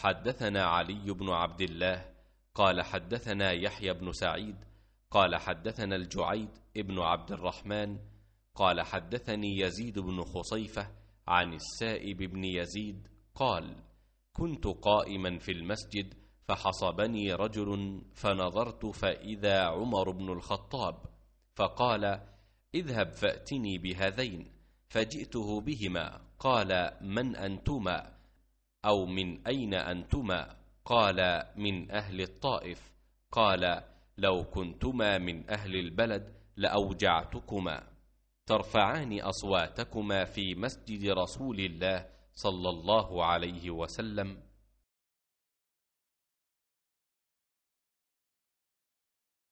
حدثنا علي بن عبد الله قال حدثنا يحيى بن سعيد قال حدثنا الجعيد ابن عبد الرحمن قال حدثني يزيد بن خصيفة عن السائب بن يزيد قال كنت قائما في المسجد فحصبني رجل فنظرت فإذا عمر بن الخطاب فقال اذهب فأتني بهذين فجئته بهما قال من أنتما؟ أو من أين أنتما؟ قال من أهل الطائف قال لو كنتما من أهل البلد لأوجعتكما ترفعان أصواتكما في مسجد رسول الله صلى الله عليه وسلم